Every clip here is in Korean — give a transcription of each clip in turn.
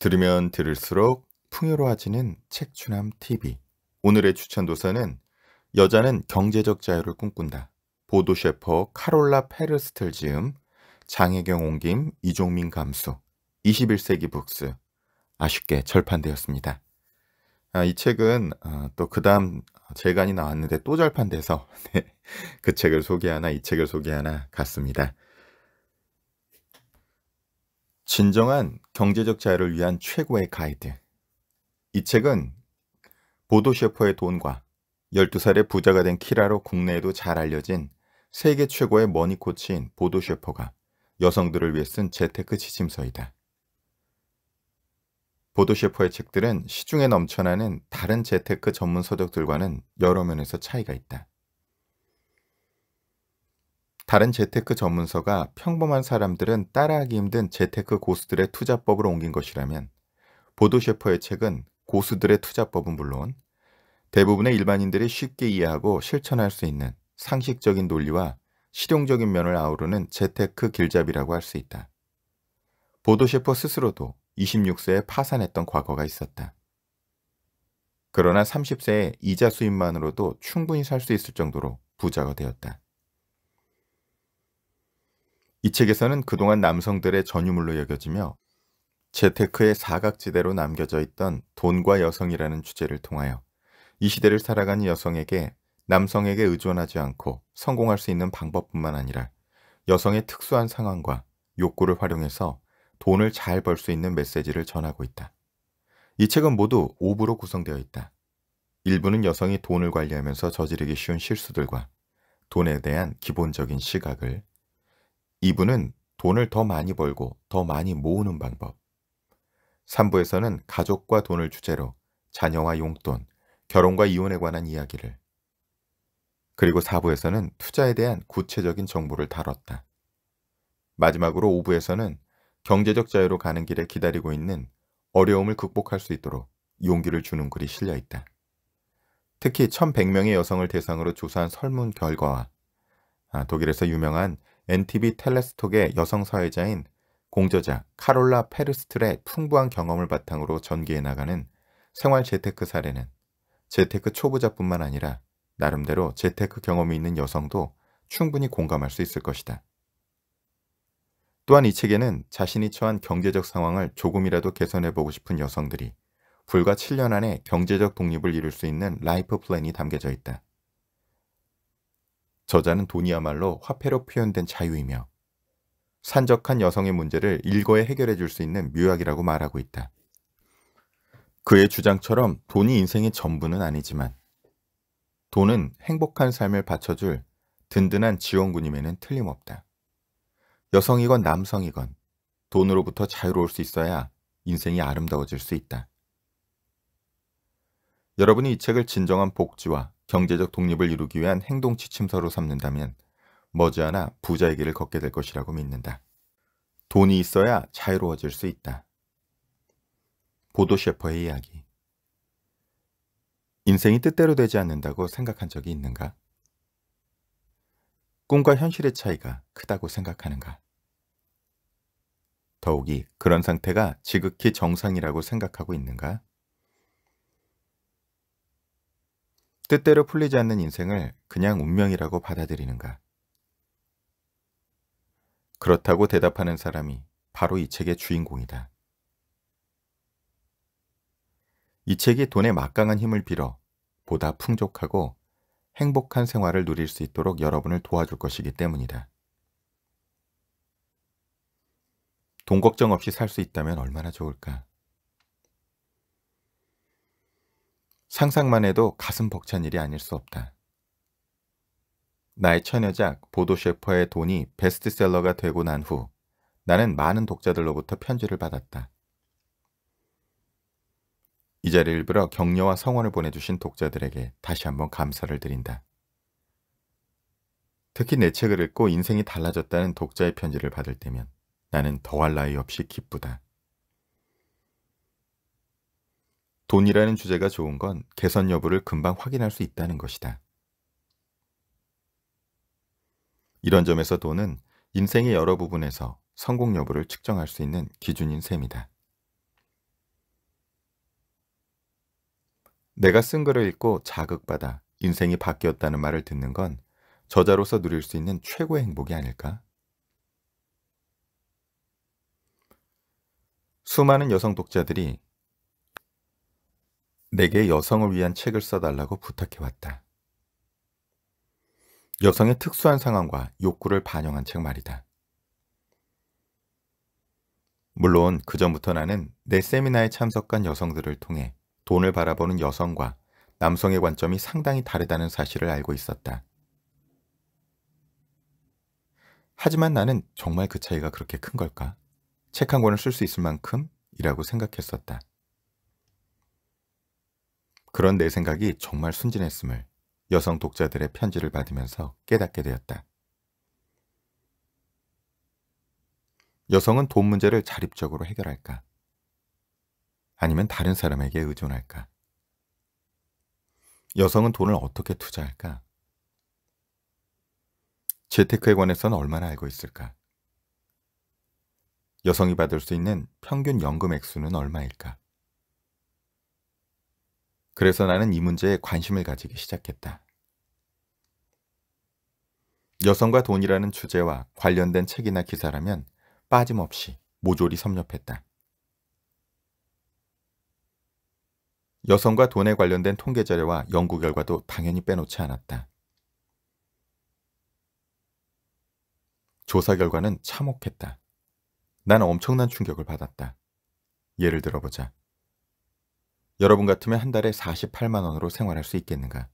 들으면 들을수록 풍요로워지는 책추남 TV. 오늘의 추천 도서는 여자는 경제적 자유를 꿈꾼다. 보도 셰퍼 카롤라 페르스텔 지음, 장혜경 옹김, 이종민 감수, 21세기 북스. 아쉽게 절판되었습니다. 아, 이 책은 어, 또그 다음 재간이 나왔는데 또 절판돼서 네, 그 책을 소개하나 이 책을 소개하나 같습니다. 진정한 경제적 자유를 위한 최고의 가이드. 이 책은 보도 셰퍼의 돈과 12살에 부자가 된 키라로 국내에도 잘 알려진 세계 최고의 머니 코치인 보도 셰퍼가 여성들을 위해 쓴 재테크 지침서이다. 보도 셰퍼의 책들은 시중에 넘쳐나는 다른 재테크 전문 서적들과는 여러 면에서 차이가 있다. 다른 재테크 전문서가 평범한 사람들은 따라하기 힘든 재테크 고수들의 투자법을 옮긴 것이라면 보도 셰퍼의 책은 고수들의 투자법은 물론 대부분의 일반인들이 쉽게 이해하고 실천할 수 있는 상식적인 논리와 실용적인 면을 아우르는 재테크 길잡이라고 할 수 있다. 보도 셰퍼 스스로도 26세에 파산했던 과거가 있었다. 그러나 30세에 이자 수입만으로도 충분히 살 수 있을 정도로 부자가 되었다. 이 책에서는 그동안 남성들의 전유물로 여겨지며 재테크의 사각지대로 남겨져 있던 돈과 여성이라는 주제를 통하여 이 시대를 살아가는 여성에게 남성에게 의존하지 않고 성공할 수 있는 방법뿐만 아니라 여성의 특수한 상황과 욕구를 활용해서 돈을 잘 벌 수 있는 메시지를 전하고 있다. 이 책은 모두 5부로 구성되어 있다. 일부는 여성이 돈을 관리하면서 저지르기 쉬운 실수들과 돈에 대한 기본적인 시각을 2부는 돈을 더 많이 벌고 더 많이 모으는 방법. 3부에서는 가족과 돈을 주제로 자녀와 용돈, 결혼과 이혼에 관한 이야기를. 그리고 4부에서는 투자에 대한 구체적인 정보를 다뤘다. 마지막으로 5부에서는 경제적 자유로 가는 길에 기다리고 있는 어려움을 극복할 수 있도록 용기를 주는 글이 실려 있다. 특히 1100명의 여성을 대상으로 조사한 설문 결과와 아, 독일에서 유명한 NTV 텔레스톡의 여성 사회자인 공저자 카롤라 페르스트의 풍부한 경험을 바탕으로 전개해 나가는 생활 재테크 사례는 재테크 초보자뿐만 아니라 나름대로 재테크 경험이 있는 여성도 충분히 공감할 수 있을 것이다. 또한 이 책에는 자신이 처한 경제적 상황을 조금이라도 개선해보고 싶은 여성들이 불과 7년 안에 경제적 독립을 이룰 수 있는 라이프 플랜이 담겨져 있다. 저자는 돈이야말로 화폐로 표현된 자유이며 산적한 여성의 문제를 일거에 해결해 줄 수 있는 묘약이라고 말하고 있다. 그의 주장처럼 돈이 인생의 전부는 아니지만 돈은 행복한 삶을 받쳐줄 든든한 지원군임에는 틀림없다. 여성이건 남성이건 돈으로부터 자유로울 수 있어야 인생이 아름다워질 수 있다. 여러분이 이 책을 진정한 복지와 경제적 독립을 이루기 위한 행동 지침서로 삼는다면 머지않아 부자의 길을 걷게 될 것이라고 믿는다. 돈이 있어야 자유로워질 수 있다. 보도 셰퍼의 이야기 인생이 뜻대로 되지 않는다고 생각한 적이 있는가? 꿈과 현실의 차이가 크다고 생각하는가? 더욱이 그런 상태가 지극히 정상이라고 생각하고 있는가? 뜻대로 풀리지 않는 인생을 그냥 운명이라고 받아들이는가? 그렇다고 대답하는 사람이 바로 이 책의 주인공이다. 이 책이 돈의 막강한 힘을 빌어 보다 풍족하고 행복한 생활을 누릴 수 있도록 여러분을 도와줄 것이기 때문이다. 돈 걱정 없이 살 수 있다면 얼마나 좋을까? 상상만 해도 가슴 벅찬 일이 아닐 수 없다. 나의 처녀작 보도 셰퍼의 돈이 베스트셀러가 되고 난 후 나는 많은 독자들로부터 편지를 받았다. 이 자리를 일부러 격려와 성원을 보내주신 독자들에게 다시 한번 감사를 드린다. 특히 내 책을 읽고 인생이 달라졌다는 독자의 편지를 받을 때면 나는 더할 나위 없이 기쁘다. 돈이라는 주제가 좋은 건 개선 여부를 금방 확인할 수 있다는 것이다. 이런 점에서 돈은 인생의 여러 부분에서 성공 여부를 측정할 수 있는 기준인 셈이다. 내가 쓴 글을 읽고 자극받아 인생이 바뀌었다는 말을 듣는 건 저자로서 누릴 수 있는 최고의 행복이 아닐까? 수많은 여성 독자들이 내게 여성을 위한 책을 써달라고 부탁해왔다. 여성의 특수한 상황과 욕구를 반영한 책 말이다. 물론 그전부터 나는 내 세미나에 참석한 여성들을 통해 돈을 바라보는 여성과 남성의 관점이 상당히 다르다는 사실을 알고 있었다. 하지만 나는 정말 그 차이가 그렇게 큰 걸까? 책 한 권을 쓸 수 있을 만큼이라고 생각했었다. 그런 내 생각이 정말 순진했음을 여성 독자들의 편지를 받으면서 깨닫게 되었다. 여성은 돈 문제를 자립적으로 해결할까? 아니면 다른 사람에게 의존할까? 여성은 돈을 어떻게 투자할까? 재테크에 관해서는 얼마나 알고 있을까? 여성이 받을 수 있는 평균 연금 액수는 얼마일까? 그래서 나는 이 문제에 관심을 가지기 시작했다. 여성과 돈이라는 주제와 관련된 책이나 기사라면 빠짐없이 모조리 섭렵했다. 여성과 돈에 관련된 통계 자료와 연구 결과도 당연히 빼놓지 않았다. 조사 결과는 참혹했다. 나는 엄청난 충격을 받았다. 예를 들어보자. 여러분 같으면 한 달에 48만 원으로 생활할 수 있겠는가?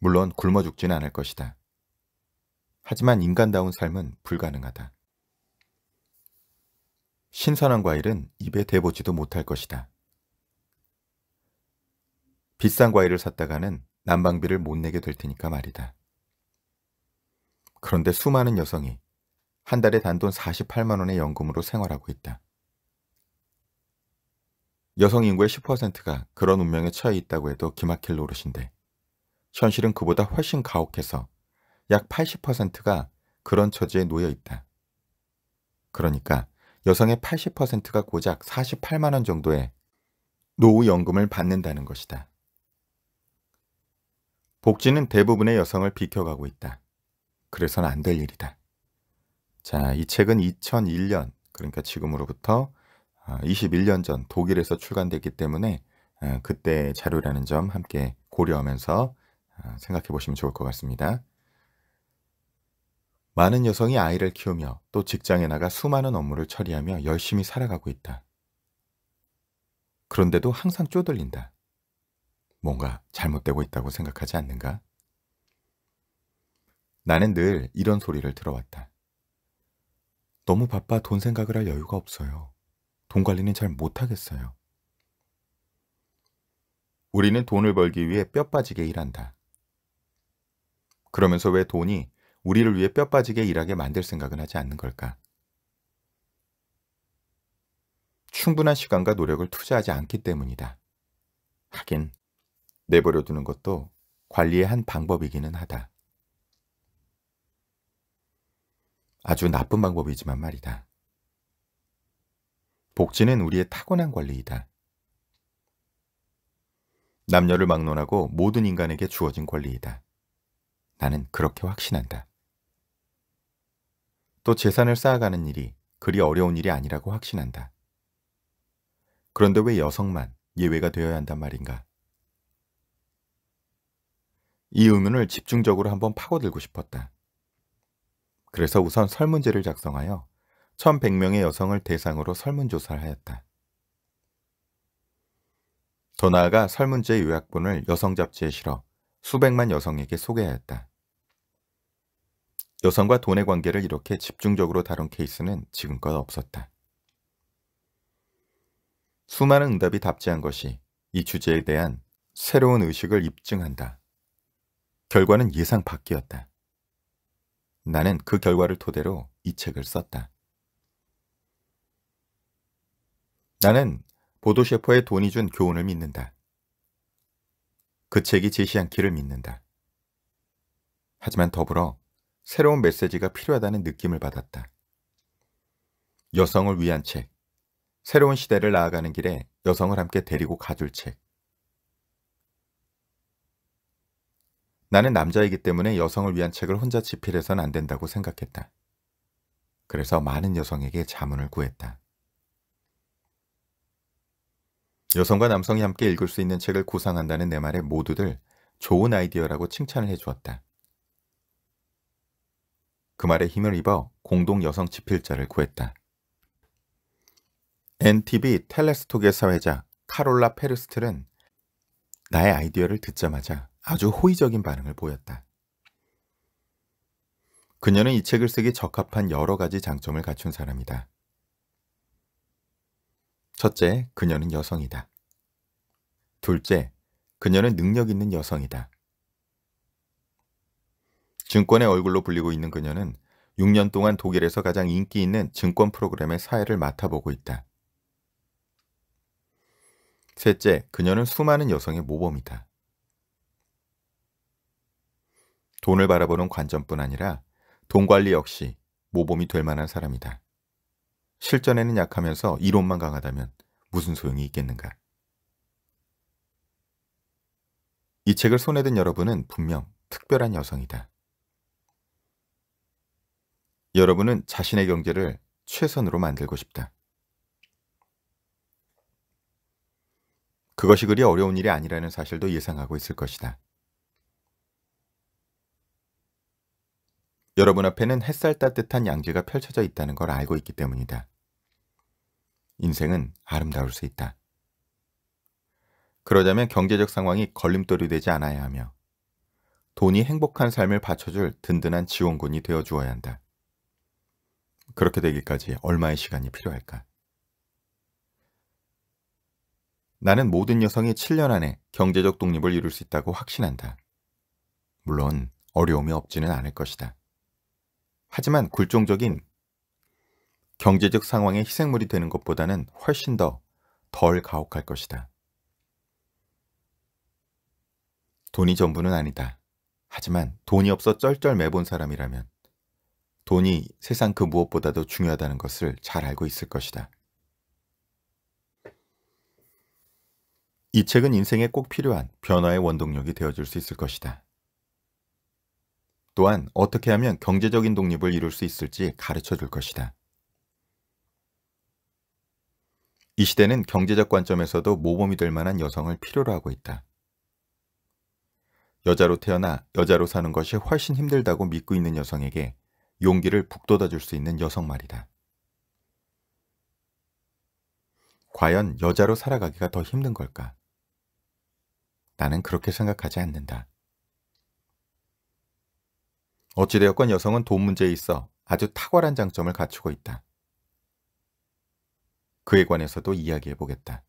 물론 굶어 죽지는 않을 것이다. 하지만 인간다운 삶은 불가능하다. 신선한 과일은 입에 대보지도 못할 것이다. 비싼 과일을 샀다가는 난방비를 못 내게 될 테니까 말이다. 그런데 수많은 여성이 한 달에 단돈 48만 원의 연금으로 생활하고 있다. 여성 인구의 10%가 그런 운명에 처해 있다고 해도 기막힐 노릇인데 현실은 그보다 훨씬 가혹해서 약 80%가 그런 처지에 놓여 있다. 그러니까 여성의 80%가 고작 48만 원 정도의 노후연금을 받는다는 것이다. 복지는 대부분의 여성을 비켜가고 있다. 그래서는 안 될 일이다. 자, 이 책은 2001년, 그러니까 지금으로부터 21년 아, 전 독일에서 출간됐기 때문에 아, 그때 자료라는 점 함께 고려하면서 아, 생각해 보시면 좋을 것 같습니다. 많은 여성이 아이를 키우며 또 직장에 나가 수많은 업무를 처리하며 열심히 살아가고 있다. 그런데도 항상 쪼들린다. 뭔가 잘못되고 있다고 생각하지 않는가? 나는 늘 이런 소리를 들어왔다. 너무 바빠 돈 생각을 할 여유가 없어요. 돈 관리는 잘 못하겠어요. 우리는 돈을 벌기 위해 뼈 빠지게 일한다. 그러면서 왜 돈이 우리를 위해 뼈 빠지게 일하게 만들 생각은 하지 않는 걸까? 충분한 시간과 노력을 투자하지 않기 때문이다. 하긴, 내버려 두는 것도 관리의 한 방법이기는 하다. 아주 나쁜 방법이지만 말이다. 복지는 우리의 타고난 권리이다. 남녀를 막론하고 모든 인간에게 주어진 권리이다. 나는 그렇게 확신한다. 또 재산을 쌓아가는 일이 그리 어려운 일이 아니라고 확신한다. 그런데 왜 여성만 예외가 되어야 한단 말인가? 이 의문을 집중적으로 한번 파고들고 싶었다. 그래서 우선 설문지를 작성하여 1,100명의 여성을 대상으로 설문조사를 하였다. 더 나아가 설문지의 요약본을 여성 잡지에 실어 수백만 여성에게 소개하였다. 여성과 돈의 관계를 이렇게 집중적으로 다룬 케이스는 지금껏 없었다. 수많은 응답이 답지한 것이 이 주제에 대한 새로운 의식을 입증한다. 결과는 예상 밖이었다. 나는 그 결과를 토대로 이 책을 썼다. 나는 보도셰퍼의 돈이 준 교훈을 믿는다. 그 책이 제시한 길을 믿는다. 하지만 더불어 새로운 메시지가 필요하다는 느낌을 받았다. 여성을 위한 책, 새로운 시대를 나아가는 길에 여성을 함께 데리고 가줄 책. 나는 남자이기 때문에 여성을 위한 책을 혼자 집필해선 안 된다고 생각했다. 그래서 많은 여성에게 자문을 구했다. 여성과 남성이 함께 읽을 수 있는 책을 구상한다는 내 말에 모두들 좋은 아이디어라고 칭찬을 해주었다. 그 말에 힘을 입어 공동 여성 집필자를 구했다. NTV 텔레스톡의 사회자 카롤라 페르스틀은 나의 아이디어를 듣자마자 아주 호의적인 반응을 보였다. 그녀는 이 책을 쓰기 적합한 여러 가지 장점을 갖춘 사람이다. 첫째, 그녀는 여성이다. 둘째, 그녀는 능력 있는 여성이다. 증권의 얼굴로 불리고 있는 그녀는 6년 동안 독일에서 가장 인기 있는 증권 프로그램의 사회를 맡아보고 있다. 셋째, 그녀는 수많은 여성의 모범이다. 돈을 바라보는 관점뿐 아니라 돈 관리 역시 모범이 될 만한 사람이다. 실전에는 약하면서 이론만 강하다면 무슨 소용이 있겠는가? 이 책을 손에 든 여러분은 분명 특별한 여성이다. 여러분은 자신의 경제를 최선으로 만들고 싶다. 그것이 그리 어려운 일이 아니라는 사실도 예상하고 있을 것이다. 여러분 앞에는 햇살 따뜻한 양지가 펼쳐져 있다는 걸 알고 있기 때문이다. 인생은 아름다울 수 있다. 그러자면 경제적 상황이 걸림돌이 되지 않아야 하며 돈이 행복한 삶을 받쳐줄 든든한 지원군이 되어 주어야 한다. 그렇게 되기까지 얼마의 시간이 필요할까? 나는 모든 여성이 7년 안에 경제적 독립을 이룰 수 있다고 확신한다. 물론 어려움이 없지는 않을 것이다. 하지만 굴종적인 경제적 상황의 희생물이 되는 것보다는 훨씬 더 덜 가혹할 것이다. 돈이 전부는 아니다. 하지만 돈이 없어 쩔쩔 매본 사람이라면 돈이 세상 그 무엇보다도 중요하다는 것을 잘 알고 있을 것이다. 이 책은 인생에 꼭 필요한 변화의 원동력이 되어줄 수 있을 것이다. 또한 어떻게 하면 경제적인 독립을 이룰 수 있을지 가르쳐 줄 것이다. 이 시대는 경제적 관점에서도 모범이 될 만한 여성을 필요로 하고 있다. 여자로 태어나 여자로 사는 것이 훨씬 힘들다고 믿고 있는 여성에게 용기를 북돋아 줄 수 있는 여성 말이다. 과연 여자로 살아가기가 더 힘든 걸까? 나는 그렇게 생각하지 않는다. 어찌되었건 여성은 돈 문제에 있어 아주 탁월한 장점을 갖추고 있다. 그에 관해서도 이야기해 보겠다.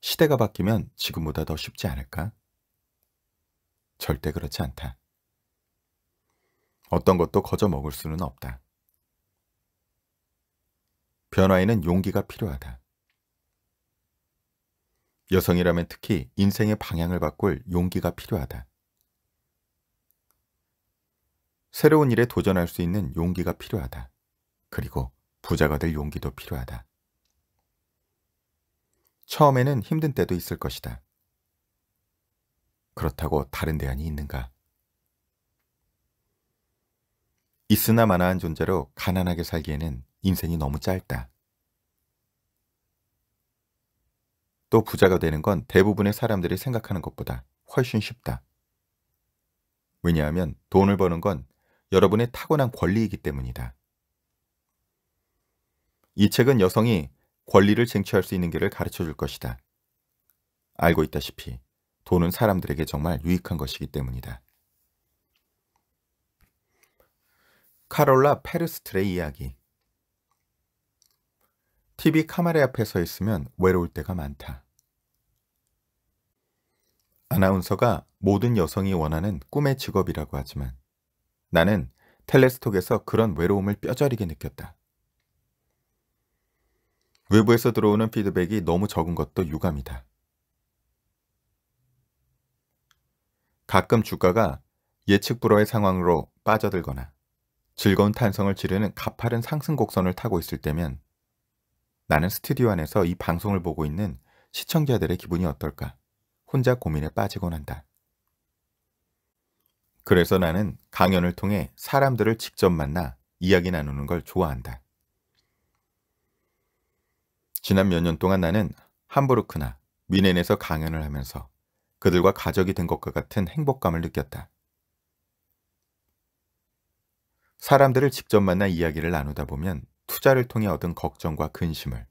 시대가 바뀌면 지금보다 더 쉽지 않을까? 절대 그렇지 않다. 어떤 것도 거저 먹을 수는 없다. 변화에는 용기가 필요하다. 여성이라면 특히 인생의 방향을 바꿀 용기가 필요하다. 새로운 일에 도전할 수 있는 용기가 필요하다. 그리고 부자가 될 용기도 필요하다. 처음에는 힘든 때도 있을 것이다. 그렇다고 다른 대안이 있는가? 있으나 마나한 존재로 가난하게 살기에는 인생이 너무 짧다. 또 부자가 되는 건 대부분의 사람들이 생각하는 것보다 훨씬 쉽다. 왜냐하면 돈을 버는 건 여러분의 타고난 권리이기 때문이다. 이 책은 여성이 권리를 쟁취할 수 있는 길을 가르쳐 줄 것이다. 알고 있다시피 돈은 사람들에게 정말 유익한 것이기 때문이다. 카롤라 페르스트의 이야기 TV 카메라 앞에 서 있으면 외로울 때가 많다. 아나운서가 모든 여성이 원하는 꿈의 직업이라고 하지만 나는 텔레스톡에서 그런 외로움을 뼈저리게 느꼈다. 외부에서 들어오는 피드백이 너무 적은 것도 유감이다. 가끔 주가가 예측 불허의 상황으로 빠져들거나 즐거운 탄성을 지르는 가파른 상승 곡선을 타고 있을 때면 나는 스튜디오 안에서 이 방송을 보고 있는 시청자들의 기분이 어떨까 혼자 고민에 빠지곤 한다. 그래서 나는 강연을 통해 사람들을 직접 만나 이야기 나누는 걸 좋아한다. 지난 몇 년 동안 나는 함부르크나 미넨에서 강연을 하면서 그들과 가족이 된 것과 같은 행복감을 느꼈다. 사람들을 직접 만나 이야기를 나누다 보면 투자를 통해 얻은 걱정과 근심을,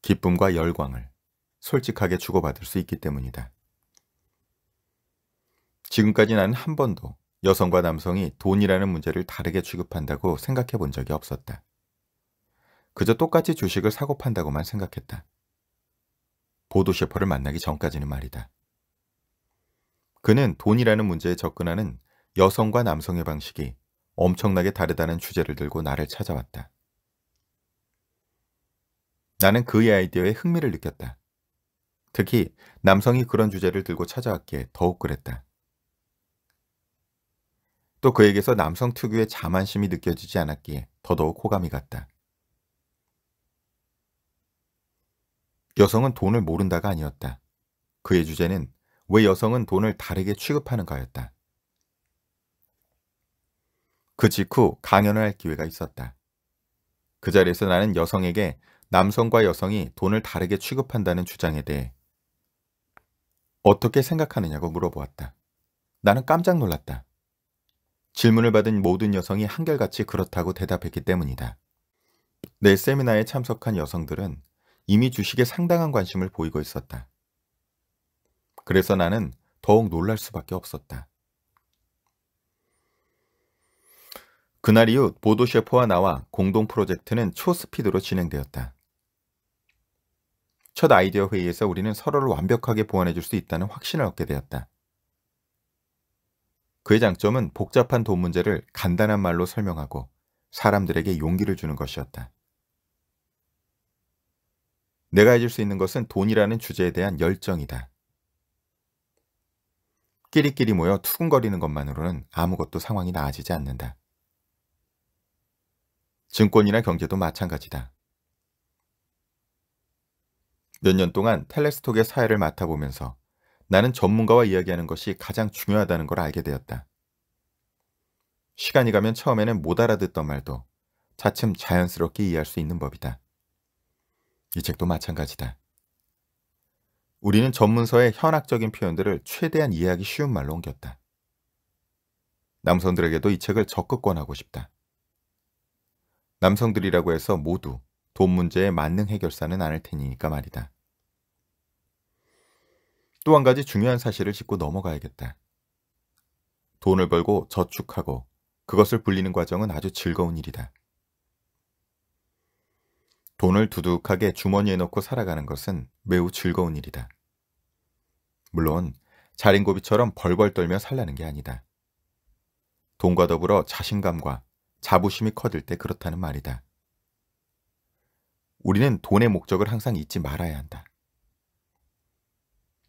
기쁨과 열광을 솔직하게 주고받을 수 있기 때문이다. 지금까지 나는 한 번도 여성과 남성이 돈이라는 문제를 다르게 취급한다고 생각해 본 적이 없었다. 그저 똑같이 주식을 사고 판다고만 생각했다. 보도 셰퍼를 만나기 전까지는 말이다. 그는 돈이라는 문제에 접근하는 여성과 남성의 방식이 엄청나게 다르다는 주제를 들고 나를 찾아왔다. 나는 그의 아이디어에 흥미를 느꼈다. 특히 남성이 그런 주제를 들고 찾아왔기에 더욱 그랬다. 또 그에게서 남성 특유의 자만심이 느껴지지 않았기에 더더욱 호감이 갔다. 여성은 돈을 모른다가 아니었다. 그의 주제는 왜 여성은 돈을 다르게 취급하는가였다. 그 직후 강연을 할 기회가 있었다. 그 자리에서 나는 여성에게 남성과 여성이 돈을 다르게 취급한다는 주장에 대해 어떻게 생각하느냐고 물어보았다. 나는 깜짝 놀랐다. 질문을 받은 모든 여성이 한결같이 그렇다고 대답했기 때문이다. 내 세미나에 참석한 여성들은 이미 주식에 상당한 관심을 보이고 있었다. 그래서 나는 더욱 놀랄 수밖에 없었다. 그날 이후 보도 셰퍼와 나와 공동 프로젝트는 초스피드로 진행되었다. 첫 아이디어 회의에서 우리는 서로를 완벽하게 보완해 줄 수 있다는 확신을 얻게 되었다. 그의 장점은 복잡한 돈 문제를 간단한 말로 설명하고 사람들에게 용기를 주는 것이었다. 내가 해줄 수 있는 것은 돈이라는 주제에 대한 열정이다. 끼리끼리 모여 투근거리는 것만으로는 아무것도 상황이 나아지지 않는다. 증권이나 경제도 마찬가지다. 몇 년 동안 텔레스톡의 사회를 맡아보면서 나는 전문가와 이야기하는 것이 가장 중요하다는 걸 알게 되었다. 시간이 가면 처음에는 못 알아듣던 말도 차츰 자연스럽게 이해할 수 있는 법이다. 이 책도 마찬가지다. 우리는 전문서의 현학적인 표현들을 최대한 이해하기 쉬운 말로 옮겼다. 남성들에게도 이 책을 적극 권하고 싶다. 남성들이라고 해서 모두 돈 문제의 만능 해결사는 아닐 테니까 말이다. 또 한 가지 중요한 사실을 짚고 넘어가야겠다. 돈을 벌고 저축하고 그것을 불리는 과정은 아주 즐거운 일이다. 돈을 두둑하게 주머니에 넣고 살아가는 것은 매우 즐거운 일이다. 물론 자린고비처럼 벌벌 떨며 살라는 게 아니다. 돈과 더불어 자신감과 자부심이 커질 때 그렇다는 말이다. 우리는 돈의 목적을 항상 잊지 말아야 한다.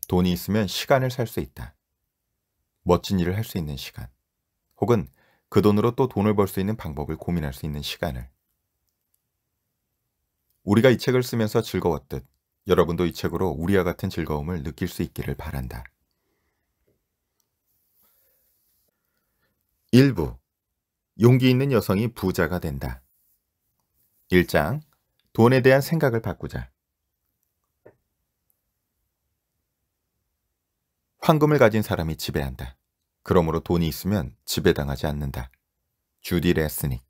돈이 있으면 시간을 살 수 있다. 멋진 일을 할 수 있는 시간, 혹은 그 돈으로 또 돈을 벌 수 있는 방법을 고민할 수 있는 시간을. 우리가 이 책을 쓰면서 즐거웠듯 여러분도 이 책으로 우리와 같은 즐거움을 느낄 수 있기를 바란다. 1부 용기 있는 여성이 부자가 된다. 1장 돈에 대한 생각을 바꾸자. 황금을 가진 사람이 지배한다. 그러므로 돈이 있으면 지배당하지 않는다. 주디 레스닉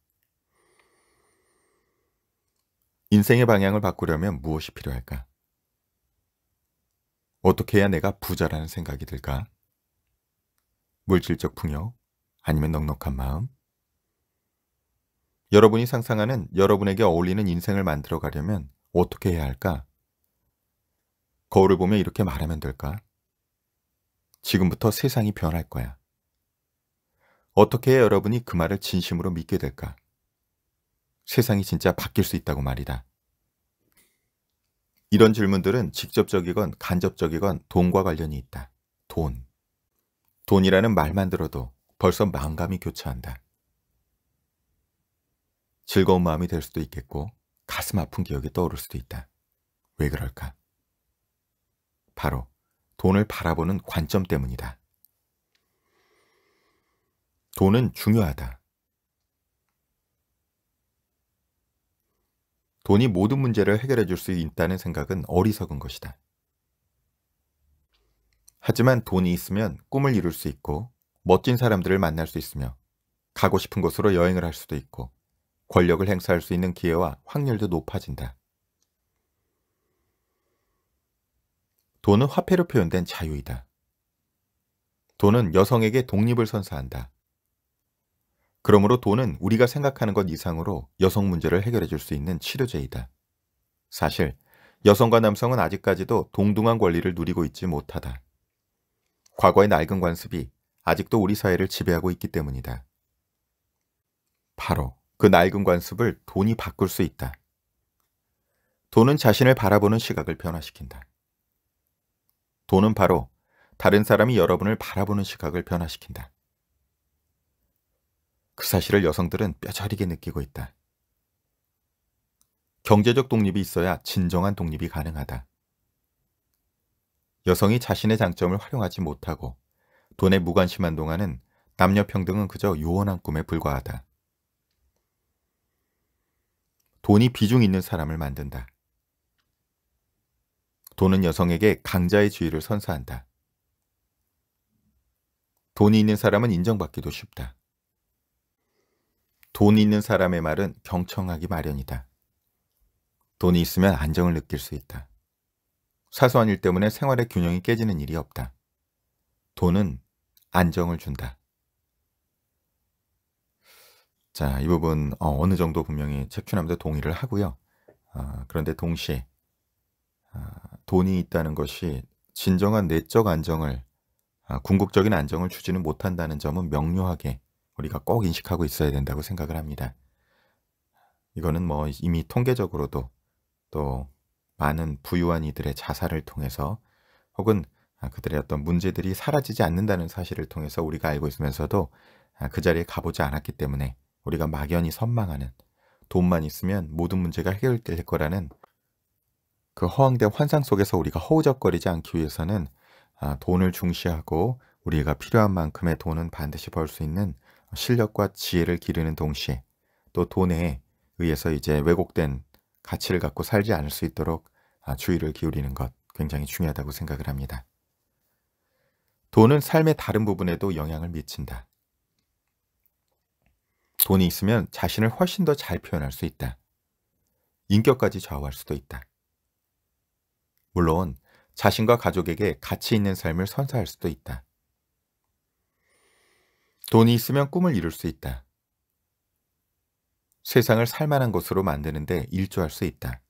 인생의 방향을 바꾸려면 무엇이 필요할까? 어떻게 해야 내가 부자라는 생각이 들까? 물질적 풍요? 아니면 넉넉한 마음? 여러분이 상상하는 여러분에게 어울리는 인생을 만들어 가려면 어떻게 해야 할까? 거울을 보며 이렇게 말하면 될까? 지금부터 세상이 변할 거야. 어떻게 해야 여러분이 그 말을 진심으로 믿게 될까? 세상이 진짜 바뀔 수 있다고 말이다. 이런 질문들은 직접적이건 간접적이건 돈과 관련이 있다. 돈. 돈이라는 말만 들어도 벌써 마음감이 교차한다. 즐거운 마음이 될 수도 있겠고 가슴 아픈 기억이 떠오를 수도 있다. 왜 그럴까? 바로 돈을 바라보는 관점 때문이다. 돈은 중요하다. 돈이 모든 문제를 해결해 줄 수 있다는 생각은 어리석은 것이다. 하지만 돈이 있으면 꿈을 이룰 수 있고 멋진 사람들을 만날 수 있으며 가고 싶은 곳으로 여행을 할 수도 있고 권력을 행사할 수 있는 기회와 확률도 높아진다. 돈은 화폐로 표현된 자유이다. 돈은 여성에게 독립을 선사한다. 그러므로 돈은 우리가 생각하는 것 이상으로 여성 문제를 해결해 줄 수 있는 치료제이다. 사실 여성과 남성은 아직까지도 동등한 권리를 누리고 있지 못하다. 과거의 낡은 관습이 아직도 우리 사회를 지배하고 있기 때문이다. 바로 그 낡은 관습을 돈이 바꿀 수 있다. 돈은 자신을 바라보는 시각을 변화시킨다. 돈은 바로 다른 사람이 여러분을 바라보는 시각을 변화시킨다. 그 사실을 여성들은 뼈저리게 느끼고 있다. 경제적 독립이 있어야 진정한 독립이 가능하다. 여성이 자신의 장점을 활용하지 못하고 돈에 무관심한 동안은 남녀 평등은 그저 요원한 꿈에 불과하다. 돈이 비중 있는 사람을 만든다. 돈은 여성에게 강자의 지위를 선사한다. 돈이 있는 사람은 인정받기도 쉽다. 돈 있는 사람의 말은 경청하기 마련이다. 돈이 있으면 안정을 느낄 수 있다. 사소한 일 때문에 생활의 균형이 깨지는 일이 없다. 돈은 안정을 준다. 자, 이 부분 어, 느 정도 분명히 책취남도 동의를 하고요. 어, 그런데 동시에 어, 돈이 있다는 것이 진정한 내적 안정을 어, 궁극적인 안정을 주지는 못한다는 점은 명료하게 우리가 꼭 인식하고 있어야 된다고 생각을 합니다. 이거는 뭐 이미 통계적으로도 또 많은 부유한 이들의 자살을 통해서 혹은 그들의 어떤 문제들이 사라지지 않는다는 사실을 통해서 우리가 알고 있으면서도 그 자리에 가보지 않았기 때문에 우리가 막연히 선망하는 돈만 있으면 모든 문제가 해결될 거라는 그 허황된 환상 속에서 우리가 허우적거리지 않기 위해서는 아, 돈을 중시하고 우리가 필요한 만큼의 돈은 반드시 벌 수 있는 실력과 지혜를 기르는 동시에 또 돈에 의해서 이제 왜곡된 가치를 갖고 살지 않을 수 있도록 아, 주의를 기울이는 것 굉장히 중요하다고 생각을 합니다. 돈은 삶의 다른 부분에도 영향을 미친다. 돈이 있으면 자신을 훨씬 더 잘 표현할 수 있다. 인격까지 좌우할 수도 있다. 물론 자신과 가족에게 가치 있는 삶을 선사할 수도 있다. 돈이 있으면 꿈을 이룰 수 있다. 세상을 살만한 것으로 만드는데 일조할 수 있다.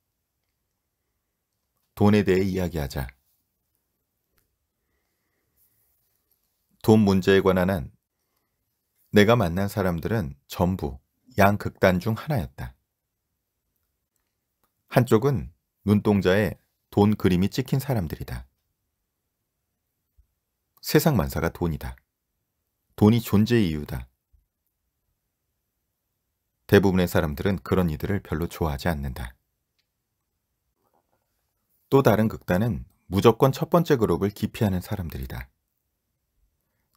돈에 대해 이야기하자. 돈 문제에 관한 한 내가 만난 사람들은 전부 양극단 중 하나였다. 한쪽은 눈동자에 돈 그림이 찍힌 사람들이다. 세상 만사가 돈이다. 돈이 존재의 이유다. 대부분의 사람들은 그런 이들을 별로 좋아하지 않는다. 또 다른 극단은 무조건 첫 번째 그룹을 기피하는 사람들이다.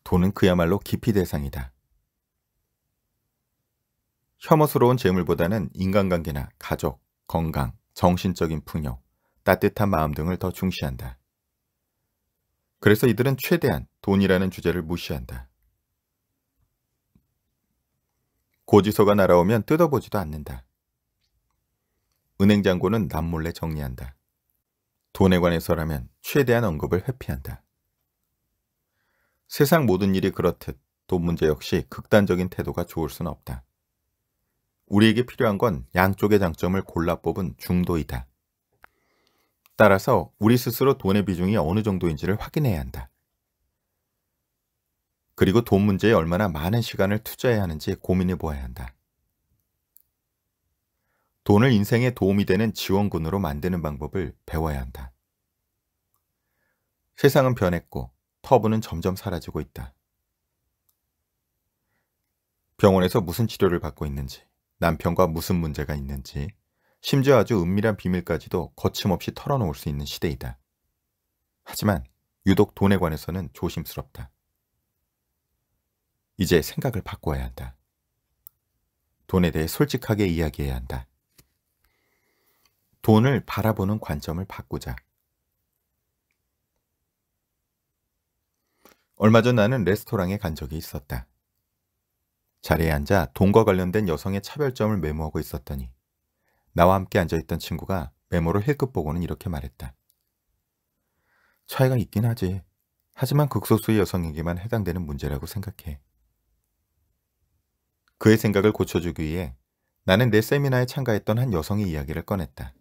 돈은 그야말로 기피 대상이다. 혐오스러운 재물보다는 인간관계나 가족, 건강, 정신적인 풍요, 따뜻한 마음 등을 더 중시한다. 그래서 이들은 최대한 돈이라는 주제를 무시한다. 고지서가 날아오면 뜯어보지도 않는다. 은행 잔고는 남몰래 정리한다. 돈에 관해서라면 최대한 언급을 회피한다. 세상 모든 일이 그렇듯 돈 문제 역시 극단적인 태도가 좋을 수는 없다. 우리에게 필요한 건 양쪽의 장점을 골라 뽑은 중도이다. 따라서 우리 스스로 돈의 비중이 어느 정도인지를 확인해야 한다. 그리고 돈 문제에 얼마나 많은 시간을 투자해야 하는지 고민해 보아야 한다. 돈을 인생에 도움이 되는 지원군으로 만드는 방법을 배워야 한다. 세상은 변했고 터부는 점점 사라지고 있다. 병원에서 무슨 치료를 받고 있는지, 남편과 무슨 문제가 있는지, 심지어 아주 은밀한 비밀까지도 거침없이 털어놓을 수 있는 시대이다. 하지만 유독 돈에 관해서는 조심스럽다. 이제 생각을 바꿔야 한다. 돈에 대해 솔직하게 이야기해야 한다. 돈을 바라보는 관점을 바꾸자. 얼마 전 나는 레스토랑에 간 적이 있었다. 자리에 앉아 돈과 관련된 여성의 차별점을 메모하고 있었더니 나와 함께 앉아있던 친구가 메모를 힐끗 보고는 이렇게 말했다. 차이가 있긴 하지. 하지만 극소수의 여성에게만 해당되는 문제라고 생각해. 그의 생각을 고쳐주기 위해 나는 내 세미나에 참가했던 한 여성의 이야기를 꺼냈다.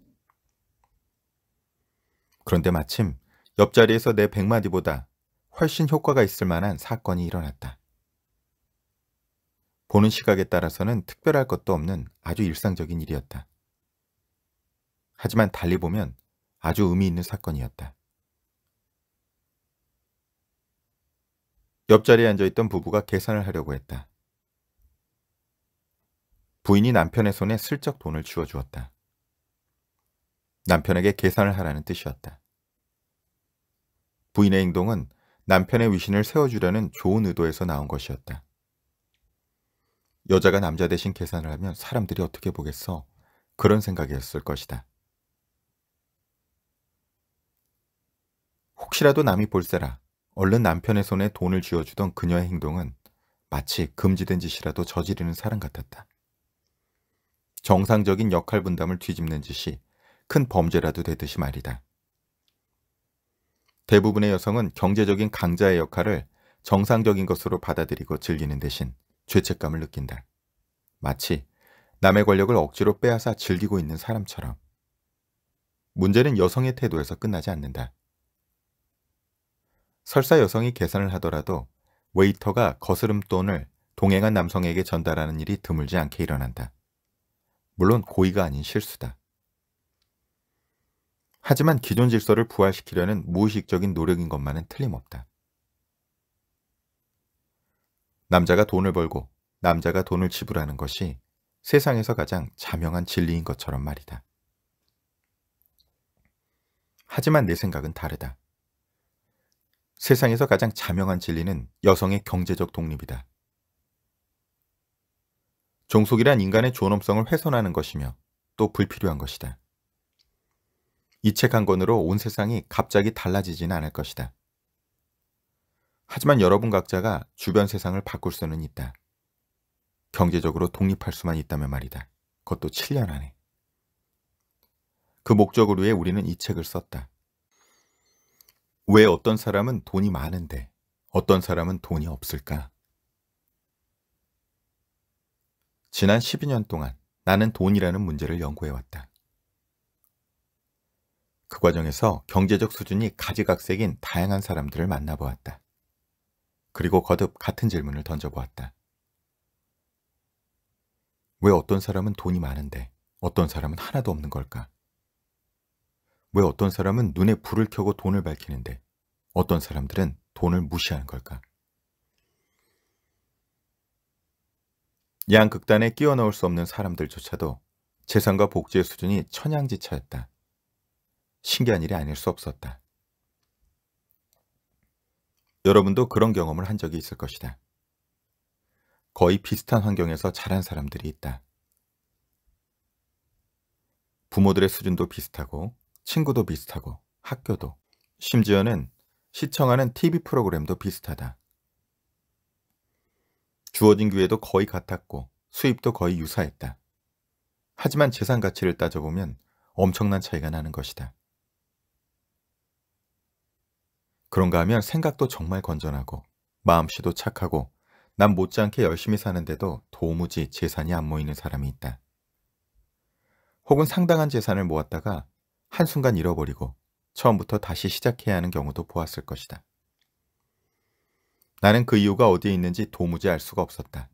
그런데 마침 옆자리에서 내 백마디보다 훨씬 효과가 있을 만한 사건이 일어났다. 보는 시각에 따라서는 특별할 것도 없는 아주 일상적인 일이었다. 하지만 달리 보면 아주 의미 있는 사건이었다. 옆자리에 앉아있던 부부가 계산을 하려고 했다. 부인이 남편의 손에 슬쩍 돈을 쥐어주었다. 남편에게 계산을 하라는 뜻이었다. 부인의 행동은 남편의 위신을 세워주려는 좋은 의도에서 나온 것이었다. 여자가 남자 대신 계산을 하면 사람들이 어떻게 보겠어? 그런 생각이었을 것이다. 혹시라도 남이 볼세라 얼른 남편의 손에 돈을 쥐어주던 그녀의 행동은 마치 금지된 짓이라도 저지르는 사람 같았다. 정상적인 역할 분담을 뒤집는 짓이 큰 범죄라도 되듯이 말이다. 대부분의 여성은 경제적인 강자의 역할을 정상적인 것으로 받아들이고 즐기는 대신 죄책감을 느낀다. 마치 남의 권력을 억지로 빼앗아 즐기고 있는 사람처럼. 문제는 여성의 태도에서 끝나지 않는다. 설사 여성이 계산을 하더라도 웨이터가 거스름돈을 동행한 남성에게 전달하는 일이 드물지 않게 일어난다. 물론 고의가 아닌 실수다. 하지만 기존 질서를 부활시키려는 무의식적인 노력인 것만은 틀림없다. 남자가 돈을 벌고 남자가 돈을 지불하는 것이 세상에서 가장 자명한 진리인 것처럼 말이다. 하지만 내 생각은 다르다. 세상에서 가장 자명한 진리는 여성의 경제적 독립이다. 종속이란 인간의 존엄성을 훼손하는 것이며 또 불필요한 것이다. 이 책 한 권으로 온 세상이 갑자기 달라지지는 않을 것이다. 하지만 여러분 각자가 주변 세상을 바꿀 수는 있다. 경제적으로 독립할 수만 있다면 말이다. 그것도 7년 안에. 그 목적을 위해 우리는 이 책을 썼다. 왜 어떤 사람은 돈이 많은데 어떤 사람은 돈이 없을까? 지난 12년 동안 나는 돈이라는 문제를 연구해왔다. 그 과정에서 경제적 수준이 가지각색인 다양한 사람들을 만나보았다. 그리고 거듭 같은 질문을 던져보았다. 왜 어떤 사람은 돈이 많은데 어떤 사람은 하나도 없는 걸까? 왜 어떤 사람은 눈에 불을 켜고 돈을 밝히는데 어떤 사람들은 돈을 무시하는 걸까? 양 극단에 끼워 넣을 수 없는 사람들조차도 재산과 복지의 수준이 천양지차였다. 신기한 일이 아닐 수 없었다. 여러분도 그런 경험을 한 적이 있을 것이다. 거의 비슷한 환경에서 자란 사람들이 있다. 부모들의 수준도 비슷하고 친구도 비슷하고 학교도 심지어는 시청하는 TV 프로그램도 비슷하다. 주어진 기회도 거의 같았고 수입도 거의 유사했다. 하지만 재산 가치를 따져보면 엄청난 차이가 나는 것이다. 그런가 하면 생각도 정말 건전하고 마음씨도 착하고 난 못지않게 열심히 사는데도 도무지 재산이 안 모이는 사람이 있다. 혹은 상당한 재산을 모았다가 한순간 잃어버리고 처음부터 다시 시작해야 하는 경우도 보았을 것이다. 나는 그 이유가 어디에 있는지 도무지 알 수가 없었다.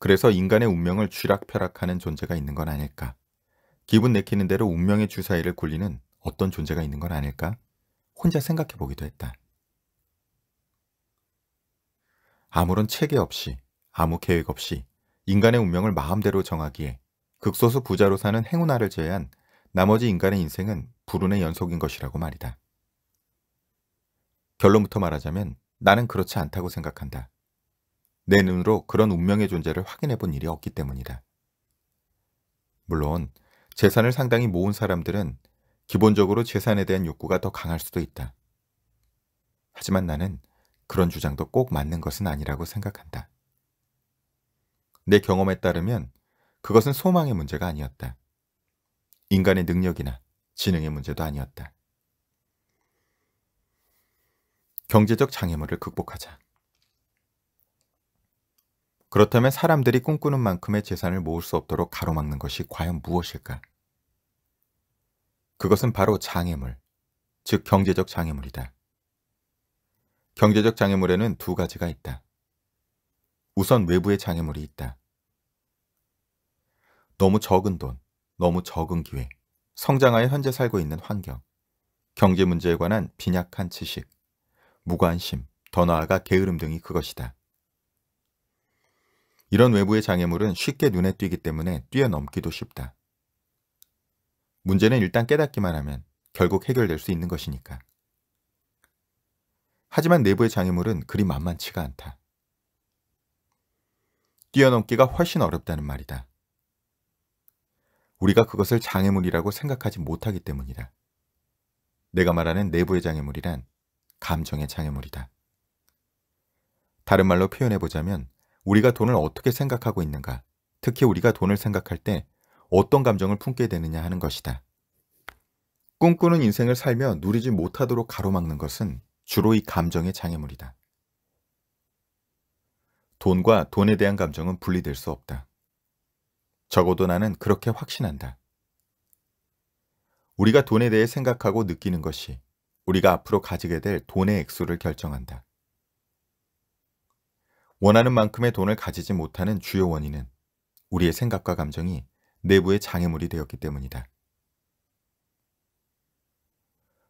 그래서 인간의 운명을 쥐락펴락하는 존재가 있는 건 아닐까? 기분 내키는 대로 운명의 주사위를 굴리는 어떤 존재가 있는 건 아닐까? 혼자 생각해 보기도 했다. 아무런 체계 없이, 아무 계획 없이 인간의 운명을 마음대로 정하기에 극소수 부자로 사는 행운아를 제외한 나머지 인간의 인생은 불운의 연속인 것이라고 말이다. 결론부터 말하자면 나는 그렇지 않다고 생각한다. 내 눈으로 그런 운명의 존재를 확인해 본 일이 없기 때문이다. 물론 재산을 상당히 모은 사람들은 기본적으로 재산에 대한 욕구가 더 강할 수도 있다. 하지만 나는 그런 주장도 꼭 맞는 것은 아니라고 생각한다. 내 경험에 따르면 그것은 소망의 문제가 아니었다. 인간의 능력이나 지능의 문제도 아니었다. 경제적 장애물을 극복하자. 그렇다면 사람들이 꿈꾸는 만큼의 재산을 모을 수 없도록 가로막는 것이 과연 무엇일까? 그것은 바로 장애물, 즉 경제적 장애물이다. 경제적 장애물에는 두 가지가 있다. 우선 외부의 장애물이 있다. 너무 적은 돈, 너무 적은 기회, 성장하여 현재 살고 있는 환경, 경제 문제에 관한 빈약한 지식, 무관심, 더 나아가 게으름 등이 그것이다. 이런 외부의 장애물은 쉽게 눈에 띄기 때문에 뛰어넘기도 쉽다. 문제는 일단 깨닫기만 하면 결국 해결될 수 있는 것이니까. 하지만 내부의 장애물은 그리 만만치가 않다. 뛰어넘기가 훨씬 어렵다는 말이다. 우리가 그것을 장애물이라고 생각하지 못하기 때문이다. 내가 말하는 내부의 장애물이란 감정의 장애물이다. 다른 말로 표현해 보자면 우리가 돈을 어떻게 생각하고 있는가, 특히 우리가 돈을 생각할 때 어떤 감정을 품게 되느냐 하는 것이다. 꿈꾸는 인생을 살며 누리지 못하도록 가로막는 것은 주로 이 감정의 장애물이다. 돈과 돈에 대한 감정은 분리될 수 없다. 적어도 나는 그렇게 확신한다. 우리가 돈에 대해 생각하고 느끼는 것이 우리가 앞으로 가지게 될 돈의 액수를 결정한다. 원하는 만큼의 돈을 가지지 못하는 주요 원인은 우리의 생각과 감정이 내부의 장애물이 되었기 때문이다.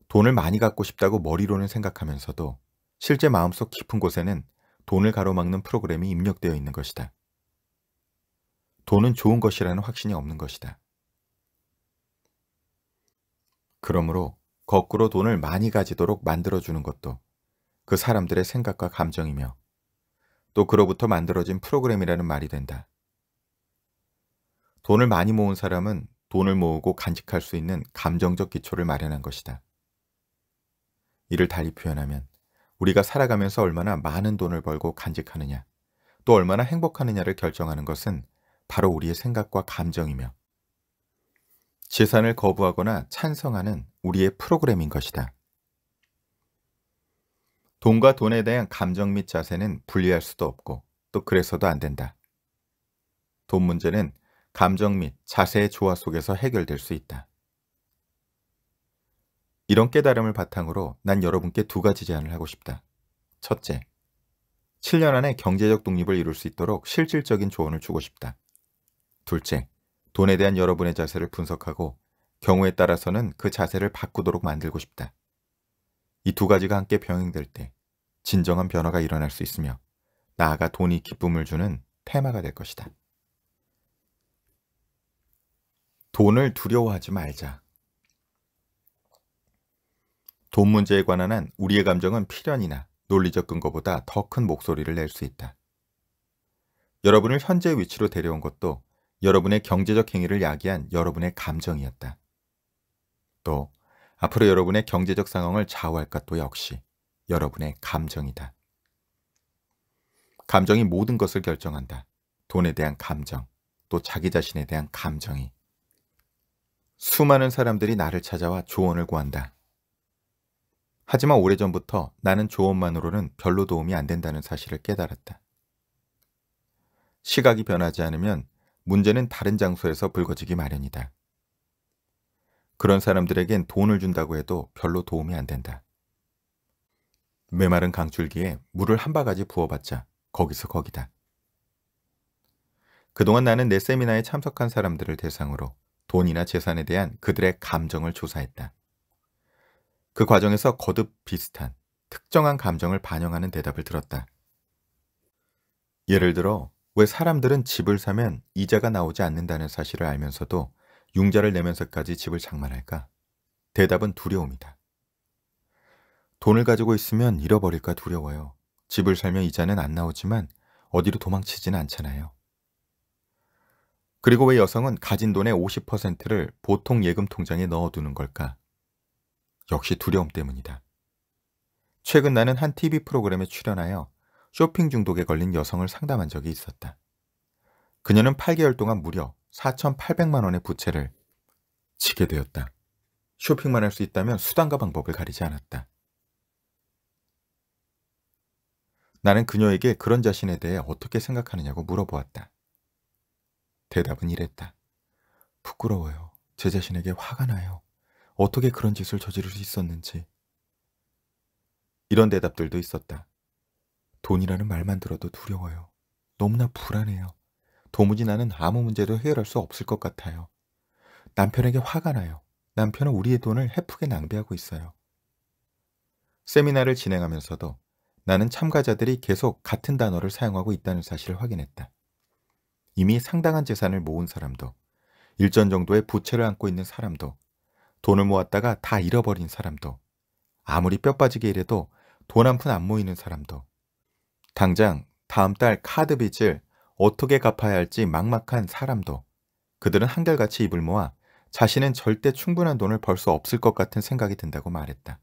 돈을 많이 갖고 싶다고 머리로는 생각하면서도 실제 마음속 깊은 곳에는 돈을 가로막는 프로그램이 입력되어 있는 것이다. 돈은 좋은 것이라는 확신이 없는 것이다. 그러므로 거꾸로 돈을 많이 가지도록 만들어주는 것도 그 사람들의 생각과 감정이며 또 그로부터 만들어진 프로그램이라는 말이 된다. 돈을 많이 모은 사람은 돈을 모으고 간직할 수 있는 감정적 기초를 마련한 것이다. 이를 달리 표현하면 우리가 살아가면서 얼마나 많은 돈을 벌고 간직하느냐, 또 얼마나 행복하느냐를 결정하는 것은 바로 우리의 생각과 감정이며 재산을 거부하거나 찬성하는 우리의 프로그램인 것이다. 돈과 돈에 대한 감정 및 자세는 분리할 수도 없고 또 그래서도 안 된다. 돈 문제는 감정 및 자세의 조화 속에서 해결될 수 있다. 이런 깨달음을 바탕으로 난 여러분께 두 가지 제안을 하고 싶다. 첫째, 7년 안에 경제적 독립을 이룰 수 있도록 실질적인 조언을 주고 싶다. 둘째, 돈에 대한 여러분의 자세를 분석하고 경우에 따라서는 그 자세를 바꾸도록 만들고 싶다. 이 두 가지가 함께 병행될 때 진정한 변화가 일어날 수 있으며 나아가 돈이 기쁨을 주는 테마가 될 것이다. 돈을 두려워하지 말자. 돈 문제에 관한 한 우리의 감정은 필연이나 논리적 근거보다 더 큰 목소리를 낼 수 있다. 여러분을 현재 위치로 데려온 것도 여러분의 경제적 행위를 야기한 여러분의 감정이었다. 또 앞으로 여러분의 경제적 상황을 좌우할 것도 역시 여러분의 감정이다. 감정이 모든 것을 결정한다. 돈에 대한 감정, 또 자기 자신에 대한 감정이. 수많은 사람들이 나를 찾아와 조언을 구한다. 하지만 오래전부터 나는 조언만으로는 별로 도움이 안 된다는 사실을 깨달았다. 시각이 변하지 않으면 문제는 다른 장소에서 불거지기 마련이다. 그런 사람들에겐 돈을 준다고 해도 별로 도움이 안 된다. 메마른 강줄기에 물을 한 바가지 부어봤자 거기서 거기다. 그동안 나는 내 세미나에 참석한 사람들을 대상으로 돈이나 재산에 대한 그들의 감정을 조사했다. 그 과정에서 거듭 비슷한 특정한 감정을 반영하는 대답을 들었다. 예를 들어 왜 사람들은 집을 사면 이자가 나오지 않는다는 사실을 알면서도 융자를 내면서까지 집을 장만할까? 대답은 두려움이다. 돈을 가지고 있으면 잃어버릴까 두려워요. 집을 살면 이자는 안 나오지만 어디로 도망치진 않잖아요. 그리고 왜 여성은 가진 돈의 50%를 보통 예금 통장에 넣어두는 걸까? 역시 두려움 때문이다. 최근 나는 한 TV 프로그램에 출연하여 쇼핑 중독에 걸린 여성을 상담한 적이 있었다. 그녀는 8개월 동안 무려 4,800만 원의 부채를 지게 되었다. 쇼핑만 할 수 있다면 수단과 방법을 가리지 않았다. 나는 그녀에게 그런 자신에 대해 어떻게 생각하느냐고 물어보았다. 대답은 이랬다. 부끄러워요. 제 자신에게 화가 나요. 어떻게 그런 짓을 저지를 수 있었는지. 이런 대답들도 있었다. 돈이라는 말만 들어도 두려워요. 너무나 불안해요. 도무지 나는 아무 문제도 해결할 수 없을 것 같아요. 남편에게 화가 나요. 남편은 우리의 돈을 헤프게 낭비하고 있어요. 세미나를 진행하면서도 나는 참가자들이 계속 같은 단어를 사용하고 있다는 사실을 확인했다. 이미 상당한 재산을 모은 사람도, 일전 정도의 부채를 안고 있는 사람도, 돈을 모았다가 다 잃어버린 사람도, 아무리 뼈 빠지게 일해도 돈 한 푼 안 모이는 사람도, 당장 다음 달 카드 빚을 어떻게 갚아야 할지 막막한 사람도 그들은 한결같이 입을 모아 자신은 절대 충분한 돈을 벌 수 없을 것 같은 생각이 든다고 말했다.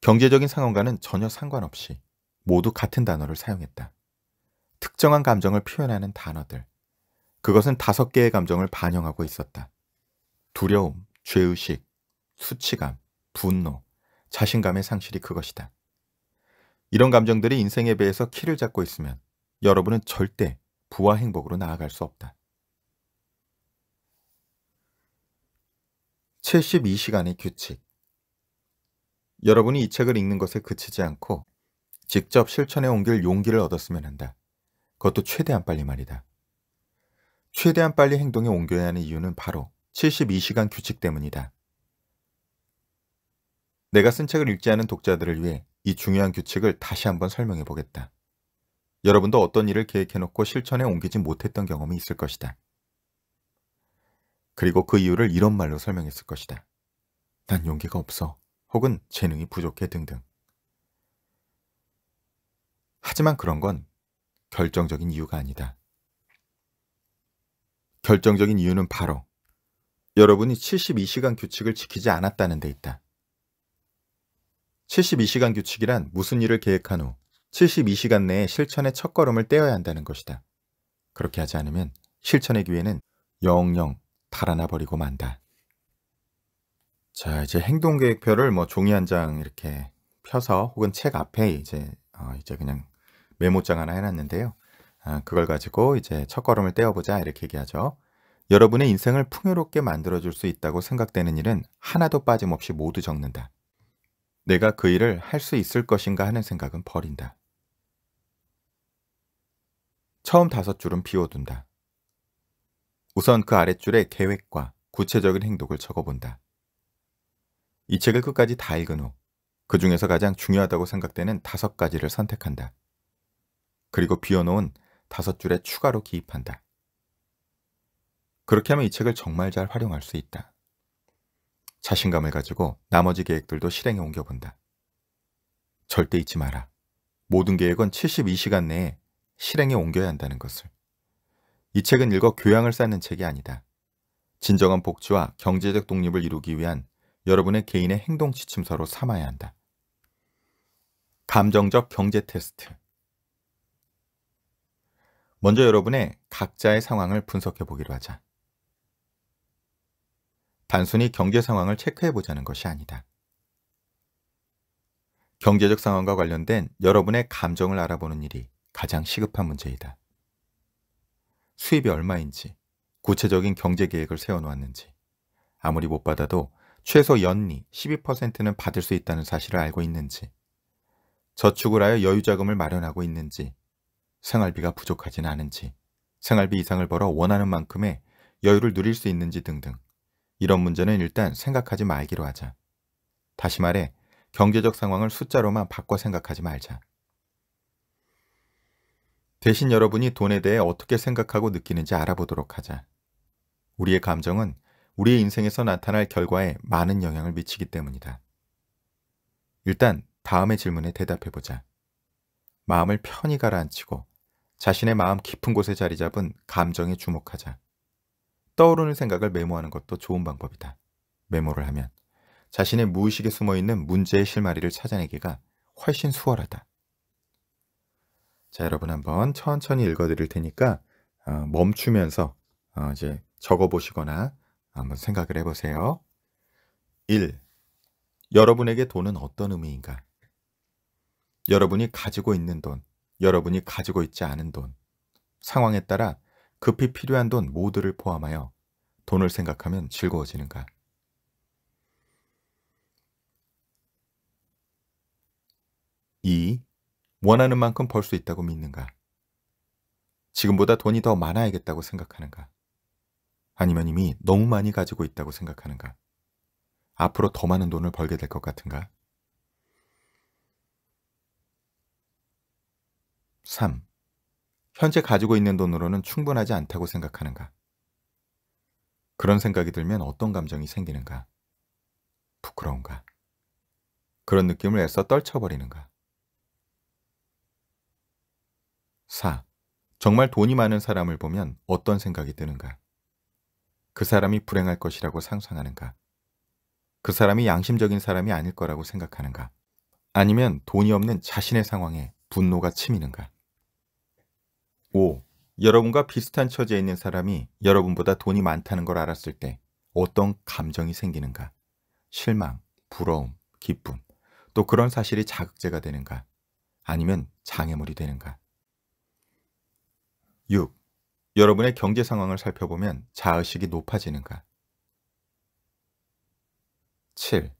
경제적인 상황과는 전혀 상관없이 모두 같은 단어를 사용했다. 특정한 감정을 표현하는 단어들. 그것은 다섯 개의 감정을 반영하고 있었다. 두려움, 죄의식, 수치감, 분노, 자신감의 상실이 그것이다. 이런 감정들이 인생에 비해서 키를 잡고 있으면 여러분은 절대 부와 행복으로 나아갈 수 없다. 72시간의 규칙 여러분이 이 책을 읽는 것에 그치지 않고 직접 실천에 옮길 용기를 얻었으면 한다. 그것도 최대한 빨리 말이다. 최대한 빨리 행동에 옮겨야 하는 이유는 바로 72시간 규칙 때문이다. 내가 쓴 책을 읽지 않은 독자들을 위해 이 중요한 규칙을 다시 한번 설명해 보겠다. 여러분도 어떤 일을 계획해놓고 실천에 옮기지 못했던 경험이 있을 것이다. 그리고 그 이유를 이런 말로 설명했을 것이다. 난 용기가 없어. 혹은 재능이 부족해 등등. 하지만 그런 건 결정적인 이유가 아니다. 결정적인 이유는 바로 여러분이 72시간 규칙을 지키지 않았다는 데 있다. 72시간 규칙이란 무슨 일을 계획한 후 72시간 내에 실천의 첫걸음을 떼어야 한다는 것이다. 그렇게 하지 않으면 실천의 기회는 영영 달아나 버리고 만다. 자, 이제 행동 계획표를 뭐 종이 한 장 이렇게 펴서 혹은 책 앞에 이제 어, 이제 그냥 메모장 하나 해놨는데요. 아, 그걸 가지고 이제 첫걸음을 떼어보자 이렇게 얘기하죠. 여러분의 인생을 풍요롭게 만들어줄 수 있다고 생각되는 일은 하나도 빠짐없이 모두 적는다. 내가 그 일을 할 수 있을 것인가 하는 생각은 버린다. 처음 다섯 줄은 비워둔다. 우선 그 아랫줄에 계획과 구체적인 행동을 적어본다. 이 책을 끝까지 다 읽은 후 그 중에서 가장 중요하다고 생각되는 다섯 가지를 선택한다. 그리고 비워놓은 다섯 줄에 추가로 기입한다. 그렇게 하면 이 책을 정말 잘 활용할 수 있다. 자신감을 가지고 나머지 계획들도 실행에 옮겨본다. 절대 잊지 마라. 모든 계획은 72시간 내에 실행에 옮겨야 한다는 것을. 이 책은 읽어 교양을 쌓는 책이 아니다. 진정한 복지와 경제적 독립을 이루기 위한 여러분의 개인의 행동 지침서로 삼아야 한다. 감정적 경제 테스트 먼저 여러분의 각자의 상황을 분석해 보기로 하자. 단순히 경제 상황을 체크해 보자는 것이 아니다. 경제적 상황과 관련된 여러분의 감정을 알아보는 일이 가장 시급한 문제이다. 수입이 얼마인지, 구체적인 경제 계획을 세워놓았는지, 아무리 못 받아도 최소 연리 12%는 받을 수 있다는 사실을 알고 있는지, 저축을 하여 여유자금을 마련하고 있는지, 생활비가 부족하진 않은지, 생활비 이상을 벌어 원하는 만큼의 여유를 누릴 수 있는지 등등 이런 문제는 일단 생각하지 말기로 하자. 다시 말해 경제적 상황을 숫자로만 바꿔 생각하지 말자. 대신 여러분이 돈에 대해 어떻게 생각하고 느끼는지 알아보도록 하자. 우리의 감정은 우리의 인생에서 나타날 결과에 많은 영향을 미치기 때문이다. 일단 다음의 질문에 대답해 보자. 마음을 편히 가라앉히고 자신의 마음 깊은 곳에 자리 잡은 감정에 주목하자. 떠오르는 생각을 메모하는 것도 좋은 방법이다. 메모를 하면 자신의 무의식에 숨어 있는 문제의 실마리를 찾아내기가 훨씬 수월하다. 자, 여러분 한번 천천히 읽어드릴 테니까 어, 멈추면서 어, 이제 적어보시거나 한번 생각을 해보세요. 1. 여러분에게 돈은 어떤 의미인가? 여러분이 가지고 있는 돈, 여러분이 가지고 있지 않은 돈, 상황에 따라 급히 필요한 돈 모두를 포함하여 돈을 생각하면 즐거워지는가? 2. 원하는 만큼 벌 수 있다고 믿는가? 지금보다 돈이 더 많아야겠다고 생각하는가? 아니면 이미 너무 많이 가지고 있다고 생각하는가? 앞으로 더 많은 돈을 벌게 될 것 같은가? 3. 현재 가지고 있는 돈으로는 충분하지 않다고 생각하는가? 그런 생각이 들면 어떤 감정이 생기는가? 부끄러운가? 그런 느낌을 애써 떨쳐버리는가? 4. 정말 돈이 많은 사람을 보면 어떤 생각이 드는가? 그 사람이 불행할 것이라고 상상하는가? 그 사람이 양심적인 사람이 아닐 거라고 생각하는가? 아니면 돈이 없는 자신의 상황에 분노가 치미는가? 5. 여러분과 비슷한 처지에 있는 사람이 여러분보다 돈이 많다는 걸 알았을 때 어떤 감정이 생기는가? 실망, 부러움, 기쁨, 또 그런 사실이 자극제가 되는가? 아니면 장애물이 되는가? 6. 여러분의 경제 상황을 살펴보면 자의식이 높아지는가? 7.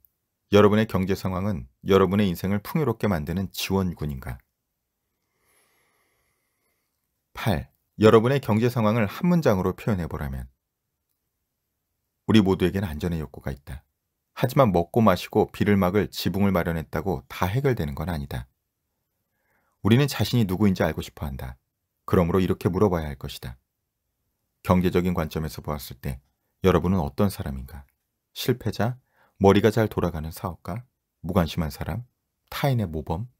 여러분의 경제 상황은 여러분의 인생을 풍요롭게 만드는 지원군인가? 8. 여러분의 경제 상황을 한 문장으로 표현해 보라면 우리 모두에겐 안전의 욕구가 있다. 하지만 먹고 마시고 비를 막을 지붕을 마련했다고 다 해결되는 건 아니다. 우리는 자신이 누구인지 알고 싶어 한다. 그러므로 이렇게 물어봐야 할 것이다. 경제적인 관점에서 보았을 때 여러분은 어떤 사람인가? 실패자? 머리가 잘 돌아가는 사업가? 무관심한 사람? 타인의 모범?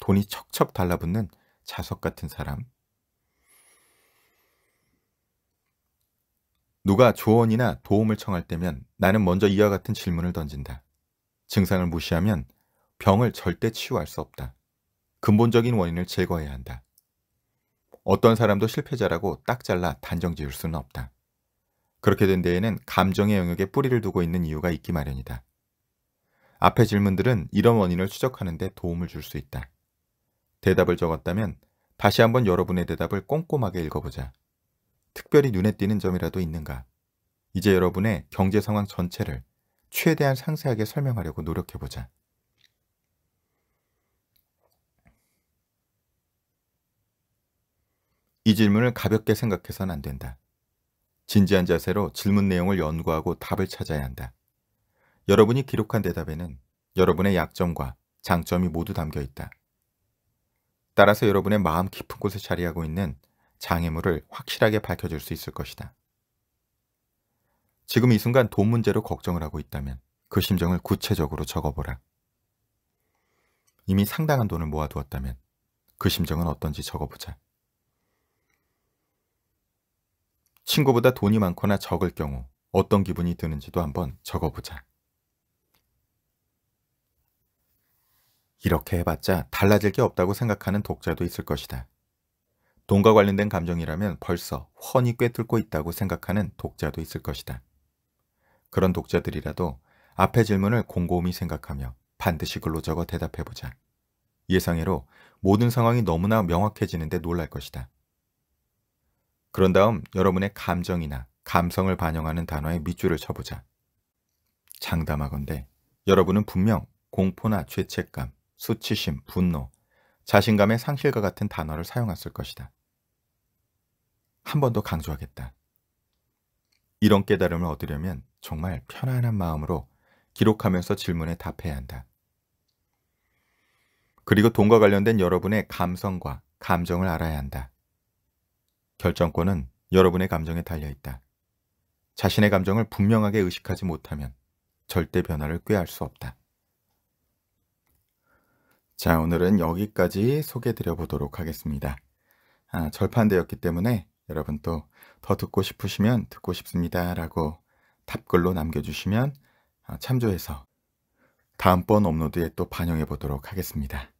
돈이 척척 달라붙는 자석 같은 사람? 누가 조언이나 도움을 청할 때면 나는 먼저 이와 같은 질문을 던진다. 증상을 무시하면 병을 절대 치유할 수 없다. 근본적인 원인을 제거해야 한다. 어떤 사람도 실패자라고 딱 잘라 단정 지을 수는 없다. 그렇게 된 데에는 감정의 영역에 뿌리를 두고 있는 이유가 있기 마련이다. 앞의 질문들은 이런 원인을 추적하는 데 도움을 줄 수 있다. 대답을 적었다면 다시 한번 여러분의 대답을 꼼꼼하게 읽어보자. 특별히 눈에 띄는 점이라도 있는가? 이제 여러분의 경제 상황 전체를 최대한 상세하게 설명하려고 노력해보자. 이 질문을 가볍게 생각해서는 안 된다. 진지한 자세로 질문 내용을 연구하고 답을 찾아야 한다. 여러분이 기록한 대답에는 여러분의 약점과 장점이 모두 담겨 있다. 따라서 여러분의 마음 깊은 곳에 자리하고 있는 장애물을 확실하게 밝혀줄 수 있을 것이다. 지금 이 순간 돈 문제로 걱정을 하고 있다면 그 심정을 구체적으로 적어보라. 이미 상당한 돈을 모아두었다면 그 심정은 어떤지 적어보자. 친구보다 돈이 많거나 적을 경우 어떤 기분이 드는지도 한번 적어보자. 이렇게 해봤자 달라질 게 없다고 생각하는 독자도 있을 것이다. 돈과 관련된 감정이라면 벌써 훤히 꿰뚫고 있다고 생각하는 독자도 있을 것이다. 그런 독자들이라도 앞의 질문을 곰곰이 생각하며 반드시 글로 적어 대답해보자. 예상외로 모든 상황이 너무나 명확해지는데 놀랄 것이다. 그런 다음 여러분의 감정이나 감성을 반영하는 단어에 밑줄을 쳐보자. 장담하건대 여러분은 분명 공포나 죄책감, 수치심, 분노, 자신감의 상실과 같은 단어를 사용했을 것이다. 한번더 강조하겠다. 이런 깨달음을 얻으려면 정말 편안한 마음으로 기록하면서 질문에 답해야 한다. 그리고 돈과 관련된 여러분의 감성과 감정을 알아야 한다. 결정권은 여러분의 감정에 달려 있다. 자신의 감정을 분명하게 의식하지 못하면 절대 변화를 꾀할 수 없다. 자, 오늘은 여기까지 소개드려 보도록 하겠습니다. 아, 절판되었기 때문에 여러분 또 더 듣고 싶으시면 듣고 싶습니다 라고 답글로 남겨주시면 아, 참조해서 다음번 업로드에 또 반영해 보도록 하겠습니다.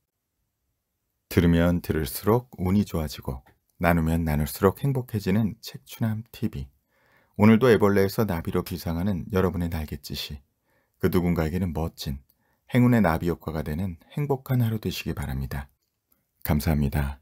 들으면 들을수록 운이 좋아지고 나누면 나눌수록 행복해지는 책추남 TV 오늘도 애벌레에서 나비로 비상하는 여러분의 날갯짓이 그 누군가에게는 멋진 행운의 나비 효과가 되는 행복한 하루 되시기 바랍니다. 감사합니다.